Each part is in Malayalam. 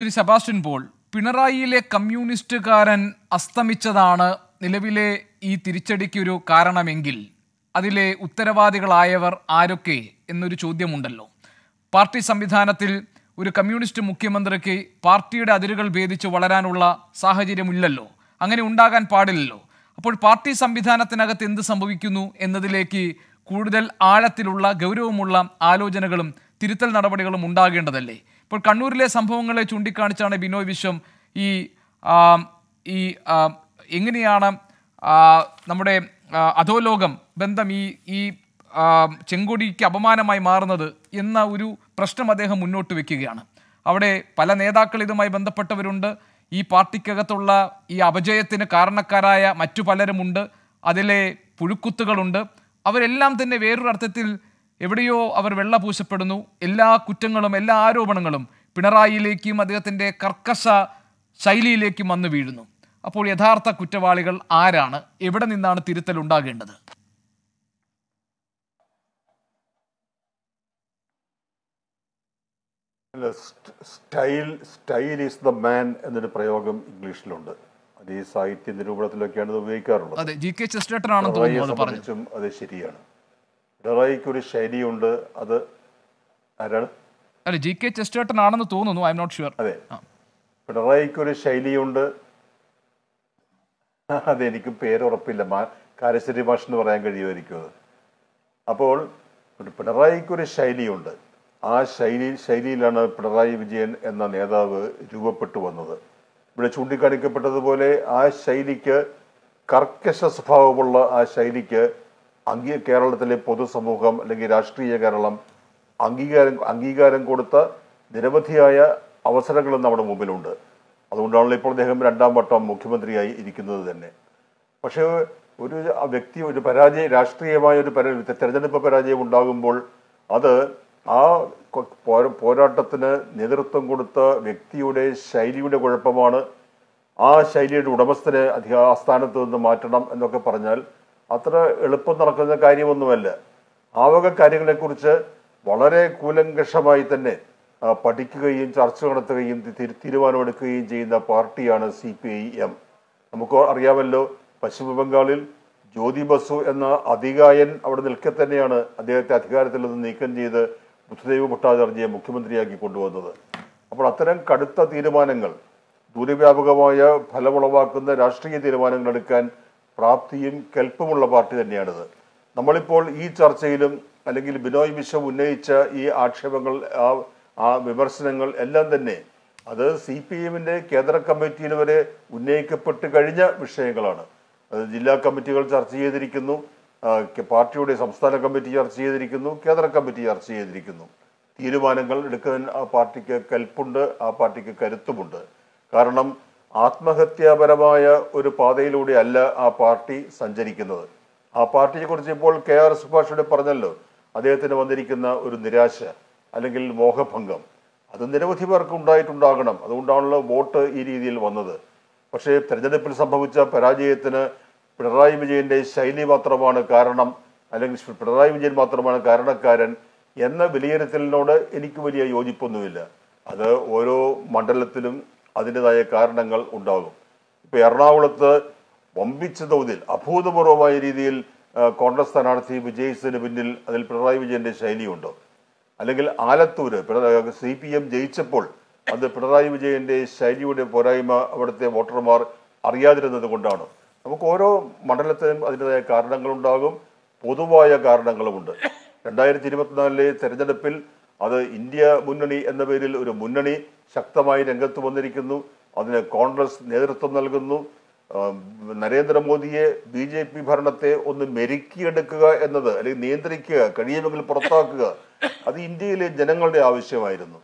ശ്രീ സെബാസ്റ്റ്യൻ പോൾ പിണറായിയിലെ കമ്മ്യൂണിസ്റ്റുകാരൻ അസ്തമിച്ചതാണ് നിലവിലെ ഈ ഒരു കാരണമെങ്കിൽ അതിലെ ഉത്തരവാദികളായവർ ആരൊക്കെ എന്നൊരു ചോദ്യമുണ്ടല്ലോ പാർട്ടി സംവിധാനത്തിൽ ഒരു കമ്മ്യൂണിസ്റ്റ് മുഖ്യമന്ത്രിക്ക് പാർട്ടിയുടെ അതിരുകൾ ഭേദിച്ച് വളരാനുള്ള സാഹചര്യമില്ലല്ലോ അങ്ങനെ ഉണ്ടാകാൻ പാടില്ലല്ലോ അപ്പോൾ പാർട്ടി സംവിധാനത്തിനകത്ത് എന്ത് സംഭവിക്കുന്നു എന്നതിലേക്ക് കൂടുതൽ ആഴത്തിലുള്ള ഗൗരവമുള്ള ആലോചനകളും തിരുത്തൽ നടപടികളും ഉണ്ടാകേണ്ടതല്ലേ ഇപ്പോൾ കണ്ണൂരിലെ സംഭവങ്ങളെ ചൂണ്ടിക്കാണിച്ചാണ് ബിനോയ് വിശ്വം ഈ ഈ എങ്ങനെയാണ് നമ്മുടെ അധോലോകം ബന്ധം ഈ ഈ ചെങ്കൊടിക്ക് അപമാനമായി മാറുന്നത് എന്ന ഒരു പ്രശ്നം അദ്ദേഹം മുന്നോട്ട് വയ്ക്കുകയാണ് അവിടെ പല നേതാക്കൾ ഇതുമായി ബന്ധപ്പെട്ടവരുണ്ട് ഈ പാർട്ടിക്കകത്തുള്ള ഈ അപജയത്തിന് കാരണക്കാരായ മറ്റു പലരുമുണ്ട് അതിലെ പുഴുക്കുത്തുകളുണ്ട് അവരെല്ലാം തന്നെ വേറൊരു അർത്ഥത്തിൽ എവിടെയോ അവർ വെള്ള പൂശപ്പെടുന്നു എല്ലാ കുറ്റങ്ങളും എല്ലാ ആരോപണങ്ങളും പിണറായിയിലേക്കും അദ്ദേഹത്തിൻ്റെ കർക്കശ ശൈലിയിലേക്കും വന്നു വീഴുന്നു അപ്പോൾ യഥാർത്ഥ കുറ്റവാളികൾ ആരാണ് എവിടെ നിന്നാണ് തിരുത്തൽ ഉണ്ടാകേണ്ടത് style style is the man എന്നൊരു പ്രയോഗം ഇംഗ്ലീഷിലുണ്ട് അത് ഈ സാഹിത്യ നിരൂപണത്തിലൊക്കെയാണ് ഉപയോഗിക്കാറുള്ളത് അത് ശരിയാണ് ഡെറോയ്ക്കൊരു ശൈലിയുണ്ട് അത് ആരാണ് അല്ല ജി കെ ചെസ്റ്റേട്ടൻ ആണെന്ന് തോന്നുന്നു ഐ എം നോട്ട് ഷുവർ അതെ പിണറായിക്കൊരു ശൈലിയുണ്ട് എനിക്ക് പേരുറപ്പില്ല കാരശ്ശേരി ഭാഷ എന്ന് പറയാൻ കഴിയുമായിരിക്കും അത് അപ്പോൾ പിണറായിക്കൊരു ശൈലിയുണ്ട് ആ ശൈലി ശൈലിയിലാണ് പിണറായി വിജയൻ എന്ന നേതാവ് രൂപപ്പെട്ടു വന്നത് ഇവിടെ ചൂണ്ടിക്കാണിക്കപ്പെട്ടതുപോലെ ആ ശൈലിക്ക് കർക്കശ സ്വഭാവമുള്ള ആ ശൈലിക്ക് അംഗീ കേരളത്തിലെ പൊതുസമൂഹം അല്ലെങ്കിൽ രാഷ്ട്രീയ കേരളം അംഗീകാരം അംഗീകാരം കൊടുത്ത നിരവധിയായ അവസരങ്ങളും നമ്മുടെ മുമ്പിലുണ്ട് അതുകൊണ്ടാണല്ലോ ഇപ്പോൾ അദ്ദേഹം രണ്ടാം വട്ടം മുഖ്യമന്ത്രിയായി ഇരിക്കുന്നത് തന്നെ പക്ഷേ ഒരു വ്യക്തി ഒരു പരാജയ രാഷ്ട്രീയമായ ഒരു തെരഞ്ഞെടുപ്പ് പരാജയം ഉണ്ടാകുമ്പോൾ അത് ആ പോരാട്ടത്തിന് നേതൃത്വം കൊടുത്ത വ്യക്തിയുടെ ശൈലിയുടെ കുഴപ്പമാണ് ആ ശൈലിയുടെ ഉടമസ്ഥനെ അധിക സ്ഥാനത്ത് നിന്ന് മാറ്റണം എന്നൊക്കെ പറഞ്ഞാൽ അത്ര എളുപ്പം നടക്കുന്ന കാര്യമൊന്നുമല്ല ആ വക കാര്യങ്ങളെക്കുറിച്ച് വളരെ കൂലങ്കഷമായി തന്നെ പഠിക്കുകയും ചർച്ച നടത്തുകയും തീരുമാനമെടുക്കുകയും ചെയ്യുന്ന പാർട്ടിയാണ് സി പി ഐ എം നമുക്ക് അറിയാമല്ലോ പശ്ചിമ ബംഗാളിൽ ജ്യോതി ബസു എന്ന അധികായൻ അവിടെ നിൽക്കെ തന്നെയാണ് അദ്ദേഹത്തെ അധികാരത്തിൽ നിന്ന് നീക്കം ചെയ്ത് ബുദ്ധദേവ് ഭട്ടാചാര്യെ മുഖ്യമന്ത്രിയാക്കി കൊണ്ടുവന്നത് അപ്പോൾ അത്തരം കടുത്ത തീരുമാനങ്ങൾ ദൂരവ്യാപകമായ ഫലമുളവാക്കുന്ന രാഷ്ട്രീയ തീരുമാനങ്ങൾ എടുക്കാൻ പ്രാപ്തിയും കെൽപ്പുമുള്ള പാർട്ടി തന്നെയാണിത് നമ്മളിപ്പോൾ ഈ ചർച്ചയിലും അല്ലെങ്കിൽ ബിനോയ് വിശ്വം ഉന്നയിച്ച ഈ ആക്ഷേപങ്ങൾ ആ വിമർശനങ്ങൾ എല്ലാം തന്നെ അത് സി പി എമ്മിൻ്റെ കേന്ദ്ര കമ്മിറ്റിയിൽ വരെ ഉന്നയിക്കപ്പെട്ട് കഴിഞ്ഞ വിഷയങ്ങളാണ് അത് ജില്ലാ കമ്മിറ്റികൾ ചർച്ച ചെയ്തിരിക്കുന്നു പാർട്ടിയുടെ സംസ്ഥാന കമ്മിറ്റി ചർച്ച ചെയ്തിരിക്കുന്നു കേന്ദ്ര കമ്മിറ്റി ചർച്ച ചെയ്തിരിക്കുന്നു തീരുമാനങ്ങൾ എടുക്കാൻ ആ പാർട്ടിക്ക് കൽപ്പുണ്ട് ആ പാർട്ടിക്ക് കരുത്തുമുണ്ട് കാരണം ആത്മഹത്യാപരമായ ഒരു പാതയിലൂടെ അല്ല ആ പാർട്ടി സഞ്ചരിക്കുന്നത് ആ പാർട്ടിയെക്കുറിച്ച് ഇപ്പോൾ കെ ആർ സുഭാഷോട് പറഞ്ഞല്ലോ അദ്ദേഹത്തിന് വന്നിരിക്കുന്ന ഒരു നിരാശ അല്ലെങ്കിൽ മോഹഭംഗം അത് നിരവധി പേർക്ക് ഉണ്ടായിട്ടുണ്ടാകണം അതുകൊണ്ടാണല്ലോ വോട്ട് ഈ രീതിയിൽ വന്നത് പക്ഷേ തെരഞ്ഞെടുപ്പിൽ സംഭവിച്ച പരാജയത്തിന് പിണറായി വിജയന്റെ ശൈലി മാത്രമാണ് കാരണം അല്ലെങ്കിൽ പിണറായി വിജയൻ മാത്രമാണ് കാരണക്കാരൻ എന്ന വിലയിരുത്തലിനോട് എനിക്ക് വലിയ യോജിപ്പൊന്നുമില്ല അത് ഓരോ മണ്ഡലത്തിലും അതിൻ്റെതായ കാരണങ്ങൾ ഉണ്ടാകും ഇപ്പോൾ എറണാകുളത്ത് വമ്പിച്ച തോതിൽ അഭൂതപൂർവമായ രീതിയിൽ കോൺഗ്രസ് സ്ഥാനാർത്ഥി വിജയിച്ചതിന് പിന്നിൽ അതിൽ പിണറായി വിജയന്റെ ശൈലിയുണ്ട് അല്ലെങ്കിൽ ആലത്തൂര് സി പി എം ജയിച്ചപ്പോൾ അത് പിണറായി വിജയന്റെ ശൈലിയുടെ പോരായ്മ അവിടുത്തെ വോട്ടർമാർ അറിയാതിരുന്നത് കൊണ്ടാണ് നമുക്ക് ഓരോ മണ്ഡലത്തിനും അതിൻ്റെതായ കാരണങ്ങളുണ്ടാകും പൊതുവായ കാരണങ്ങളുമുണ്ട് രണ്ടായിരത്തി ഇരുപത്തിനാലിലെ തെരഞ്ഞെടുപ്പിൽ അത് ഇന്ത്യ മുന്നണി എന്ന പേരിൽ ഒരു മുന്നണി ശക്തമായി രംഗത്ത് വന്നിരിക്കുന്നു അതിന് കോൺഗ്രസ് നേതൃത്വം നൽകുന്നു നരേന്ദ്രമോദിയെ ബി ജെ പി ഭരണത്തെ ഒന്ന് മെരുക്കിയെടുക്കുക എന്നത് അല്ലെങ്കിൽ നിയന്ത്രിക്കുക കഴിയുമെങ്കിൽ പുറത്താക്കുക അത് ഇന്ത്യയിലെ ജനങ്ങളുടെ ആവശ്യമായിരുന്നു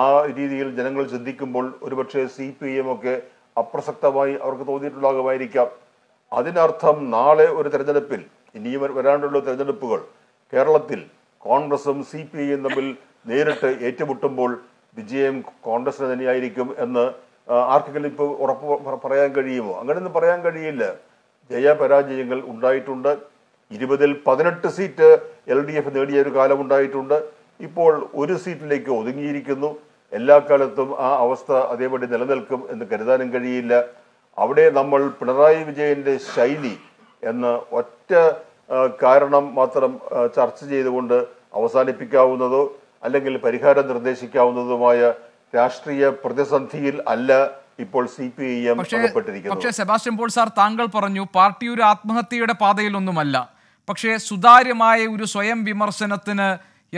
ആ രീതിയിൽ ജനങ്ങൾ ചിന്തിക്കുമ്പോൾ ഒരുപക്ഷെ സി പി എം ഒക്കെ അപ്രസക്തമായി അവർക്ക് തോന്നിയിട്ടുണ്ടാകുമായിരിക്കാം അതിനർത്ഥം നാളെ ഒരു തെരഞ്ഞെടുപ്പിൽ ഇനിയും വരാനുള്ള തെരഞ്ഞെടുപ്പുകൾ കേരളത്തിൽ കോൺഗ്രസും സി പി ഐയും തമ്മിൽ നേരിട്ട് ഏറ്റുമുട്ടുമ്പോൾ വിജയം കോൺഗ്രസിന് തന്നെയായിരിക്കും എന്ന് ആർക്കെങ്കിലും ഇപ്പോൾ ഉറപ്പ് പറയാൻ കഴിയുമോ അങ്ങനെയൊന്നും പറയാൻ കഴിയില്ല ജയപരാജയങ്ങൾ ഉണ്ടായിട്ടുണ്ട് ഇരുപതിൽ പതിനെട്ട് സീറ്റ് എൽ ഡി എഫ് നേടിയ ഒരു കാലമുണ്ടായിട്ടുണ്ട് ഇപ്പോൾ ഒരു സീറ്റിലേക്ക് ഒതുങ്ങിയിരിക്കുന്നു എല്ലാ കാലത്തും ആ അവസ്ഥ അതേപടി നിലനിൽക്കും എന്ന് കരുതാനും കഴിയില്ല അവിടെ നമ്മൾ പിണറായി വിജയന്റെ ശൈലി എന്ന ഒറ്റ കാരണം മാത്രം ചർച്ച ചെയ്തുകൊണ്ട് അവസാനിപ്പിക്കാവുന്നതോ അല്ലെങ്കിൽ പരിഹാരം നിർദ്ദേശിക്കാവുന്നതുമായ രാഷ്ട്രീയ പ്രതിസന്ധിയിൽ അല്ല ഇപ്പോൾ സി പി ഐ എം പക്ഷേ സെബാസ്റ്റ്യൻ പോൾ സാർ താങ്കൾ പറഞ്ഞു പാർട്ടി ഒരു ആത്മഹത്യയുടെ പാതയിലൊന്നുമല്ല പക്ഷേ സുതാര്യമായ ഒരു സ്വയം വിമർശനത്തിന്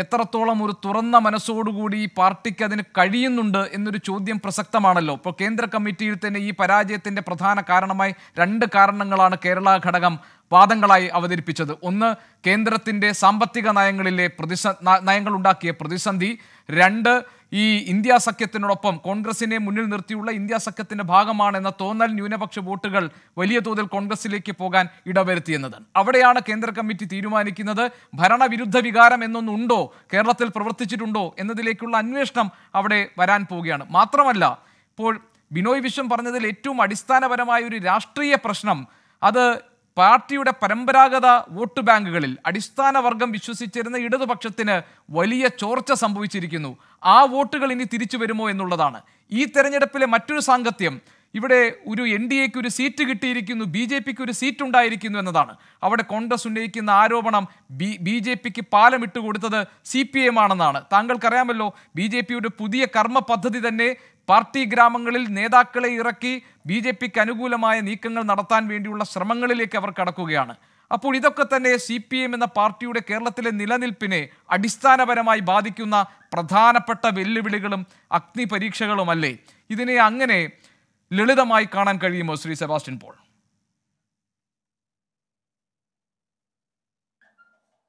എത്രത്തോളം ഒരു തുറന്ന മനസ്സോടുകൂടി പാർട്ടിക്ക് അതിന് കഴിയുന്നുണ്ട് എന്നൊരു ചോദ്യം പ്രസക്തമാണല്ലോ ഇപ്പോൾ കേന്ദ്ര കമ്മിറ്റിയിൽ തന്നെ ഈ പരാജയത്തിന്റെ പ്രധാന കാരണമായി രണ്ട് കാരണങ്ങളാണ് കേരള ഘടകം വാദങ്ങളായി അവതരിപ്പിച്ചത് ഒന്ന് കേന്ദ്രത്തിൻ്റെ സാമ്പത്തിക നയങ്ങളിലെ പ്രതിസ ഉണ്ടാക്കിയ പ്രതിസന്ധി രണ്ട് ഈ ഇന്ത്യ സഖ്യത്തിനോടൊപ്പം കോൺഗ്രസിനെ മുന്നിൽ നിർത്തിയുള്ള ഇന്ത്യ സഖ്യത്തിന്റെ ഭാഗമാണെന്ന തോന്നൽ ന്യൂനപക്ഷ വോട്ടുകൾ വലിയ തോതിൽ കോൺഗ്രസിലേക്ക് പോകാൻ ഇടവരുത്തിയെന്നത് അവിടെയാണ് കേന്ദ്ര കമ്മിറ്റി തീരുമാനിക്കുന്നത് ഭരണവിരുദ്ധ വികാരം എന്നൊന്നുണ്ടോ കേരളത്തിൽ പ്രവർത്തിച്ചിട്ടുണ്ടോ എന്നതിലേക്കുള്ള അന്വേഷണം അവിടെ വരാൻ പോവുകയാണ് മാത്രമല്ല ഇപ്പോൾ ബിനോയ് വിശ്വം പറഞ്ഞതിൽ ഏറ്റവും അടിസ്ഥാനപരമായ ഒരു രാഷ്ട്രീയ പ്രശ്നം അത് പാർട്ടിയുടെ പരമ്പരാഗത വോട്ട് ബാങ്കുകളിൽ അടിസ്ഥാന വർഗം വിശ്വസിച്ചിരുന്ന ഇടതുപക്ഷത്തിന് വലിയ ചോർച്ച സംഭവിച്ചിരിക്കുന്നു ആ വോട്ടുകൾ ഇനി തിരിച്ചു വരുമോ എന്നുള്ളതാണ് ഈ തെരഞ്ഞെടുപ്പിലെ മറ്റൊരു സാങ്കത്യം ഇവിടെ ഒരു എൻ ഡി എക്ക് ഒരു സീറ്റ് കിട്ടിയിരിക്കുന്നു ബി ജെ പിക്ക് ഒരു സീറ്റ് ഉണ്ടായിരിക്കുന്നു എന്നതാണ് അവിടെ കോൺഗ്രസ് ഉന്നയിക്കുന്ന ആരോപണം ബി ബി ജെ പിക്ക് പാലം ഇട്ടുകൊടുത്തത് സി പി എം ആണെന്നാണ് താങ്കൾക്കറിയാമല്ലോ ബി ജെ പിയുടെ പുതിയ കർമ്മ പദ്ധതി തന്നെ പാർട്ടി ഗ്രാമങ്ങളിൽ നേതാക്കളെ ഇറക്കി ബി ജെ പിക്ക് അനുകൂലമായ നീക്കങ്ങൾ നടത്താൻ വേണ്ടിയുള്ള ശ്രമങ്ങളിലേക്ക് അവർ കടക്കുകയാണ് അപ്പോൾ ഇതൊക്കെ തന്നെ സി പി എം എന്ന പാർട്ടിയുടെ കേരളത്തിലെ നിലനിൽപ്പിനെ അടിസ്ഥാനപരമായി ബാധിക്കുന്ന പ്രധാനപ്പെട്ട വെല്ലുവിളികളും അഗ്നി പരീക്ഷകളുമല്ലേ ഇതിനെ അങ്ങനെ ലളിതമായി കാണാൻ കഴിയുമോ ശ്രീ സെബാസ്റ്റ്യൻ പോൾ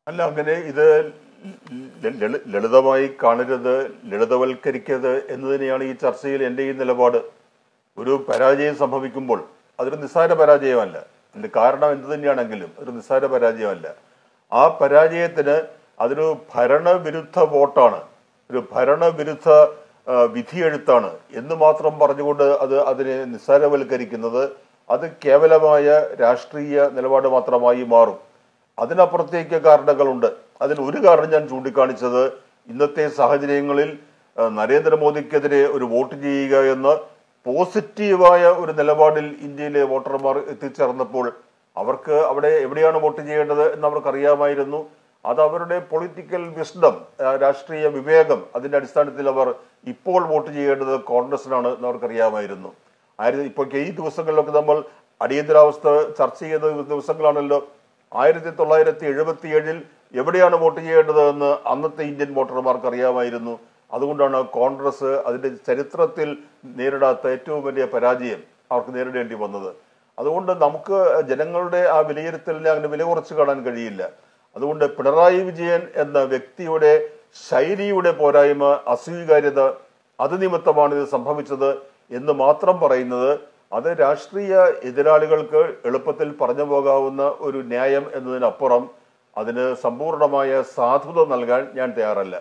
അല്ല അങ്ങനെ ഇത് ലളിതമായി കാണരുത് ലളിതവൽക്കരിക്കരുത് എന്നതിനെയാണ് ഈ ചർച്ചയിൽ എൻ്റെ ഈ നിലപാട് ഒരു പരാജയം സംഭവിക്കുമ്പോൾ അതൊരു നിസ്സാര പരാജയമല്ല അതിൻ്റെ കാരണം എന്തു തന്നെയാണെങ്കിലും ഒരു നിസ്സാര പരാജയമല്ല ആ പരാജയത്തിന് അതൊരു ഭരണവിരുദ്ധ വോട്ടാണ് ഒരു ഭരണവിരുദ്ധ വിധിയെഴുത്താണ് എന്ന് മാത്രം പറഞ്ഞുകൊണ്ട് അത് അതിനെ നിസ്സാരവൽക്കരിക്കുന്നത് അത് കേവലമായ രാഷ്ട്രീയ നിലപാട് മാത്രമായി മാറും അതിനപ്പുറത്തേക്ക് കാരണങ്ങളുണ്ട് അതിൽ ഒരു കാരണം ഞാൻ ചൂണ്ടിക്കാണിച്ചത് ഇന്നത്തെ സാഹചര്യങ്ങളിൽ നരേന്ദ്രമോദിക്കെതിരെ ഒരു വോട്ട് ചെയ്യുക എന്ന് പോസിറ്റീവായ ഒരു നിലപാടിൽ ഇന്ത്യയിലെ വോട്ടർമാർ എത്തിച്ചേർന്നപ്പോൾ അവർക്ക് അവിടെ എവിടെയാണ് വോട്ട് ചെയ്യേണ്ടത് എന്ന് അവർക്കറിയാമായിരുന്നു അത് അവരുടെ പൊളിറ്റിക്കൽ വിസ്ഡം രാഷ്ട്രീയ വിവേകം അതിന്റെ അടിസ്ഥാനത്തിൽ അവർ ഇപ്പോൾ വോട്ട് ചെയ്യേണ്ടത് കോൺഗ്രസിനാണ് എന്ന് അവർക്കറിയാമായിരുന്നു ആയിരത്തി ഇപ്പോൾ ഈ ദിവസങ്ങളിലൊക്കെ നമ്മൾ അടിയന്തരാവസ്ഥ ചർച്ച ചെയ്യുന്ന ദിവസങ്ങളാണല്ലോ ആയിരത്തി തൊള്ളായിരത്തി എഴുപത്തി ഏഴിൽ എവിടെയാണ് വോട്ട് എന്ന് അന്നത്തെ ഇന്ത്യൻ വോട്ടർമാർക്ക് അറിയാമായിരുന്നു അതുകൊണ്ടാണ് കോൺഗ്രസ് അതിൻ്റെ ചരിത്രത്തിൽ നേരിടാത്ത ഏറ്റവും വലിയ പരാജയം അവർക്ക് നേരിടേണ്ടി വന്നത് അതുകൊണ്ട് നമുക്ക് ജനങ്ങളുടെ ആ വിലയിരുത്തലിനെ അങ്ങനെ വില കുറച്ച് കാണാൻ കഴിയില്ല അതുകൊണ്ട് പിണറായി വിജയൻ എന്ന വ്യക്തിയുടെ ശൈലിയുടെ പോരായ്മ അസ്വീകാര്യത അത് നിമിത്തമാണ് ഇത് സംഭവിച്ചത് എന്ന് മാത്രം പറയുന്നത് അത് രാഷ്ട്രീയ എതിരാളികൾക്ക് എളുപ്പത്തിൽ പറഞ്ഞു പോകാവുന്ന ഒരു ന്യായം എന്നതിനപ്പുറം അതിന് സമ്പൂർണമായ സാധുത നൽകാൻ ഞാൻ തയ്യാറല്ല